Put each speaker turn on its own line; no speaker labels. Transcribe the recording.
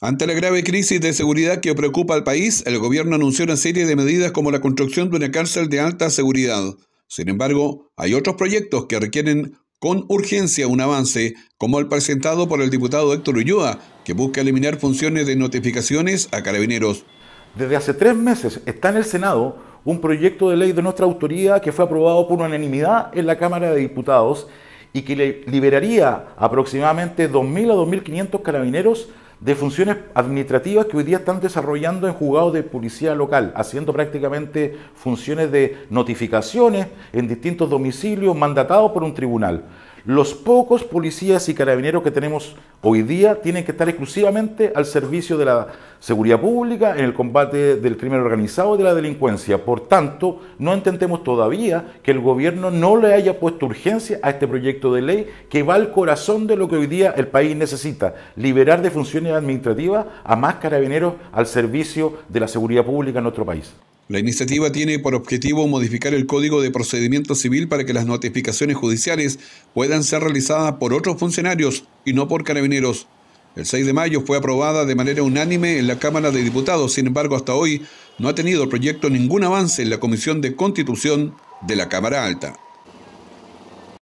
Ante la grave crisis de seguridad que preocupa al país, el gobierno anunció una serie de medidas como la construcción de una cárcel de alta seguridad. Sin embargo, hay otros proyectos que requieren con urgencia un avance, como el presentado por el diputado Héctor Ulloa, que busca eliminar funciones de notificaciones a carabineros. Desde hace tres meses está en el
Senado un proyecto de ley de nuestra autoría que fue aprobado por unanimidad en la Cámara de Diputados y que liberaría aproximadamente 2.000 a 2.500 carabineros de funciones administrativas que hoy día están desarrollando en juzgados de policía local, haciendo prácticamente funciones de notificaciones en distintos domicilios mandatados por un tribunal. Los pocos policías y carabineros que tenemos hoy día tienen que estar exclusivamente al servicio de la seguridad pública, en el combate del crimen organizado y de la delincuencia. Por tanto, no entendemos todavía que el gobierno no le haya puesto urgencia a este proyecto de ley que va al corazón de lo que hoy día el país necesita, liberar de funciones administrativas a más carabineros al servicio de la seguridad pública en nuestro país. La
iniciativa tiene por objetivo modificar el Código de Procedimiento Civil para que las notificaciones judiciales puedan ser realizadas por otros funcionarios y no por carabineros. El 6 de mayo fue aprobada de manera unánime en la Cámara de Diputados, sin embargo hasta hoy no ha tenido proyecto ningún avance en la Comisión de Constitución de la Cámara Alta.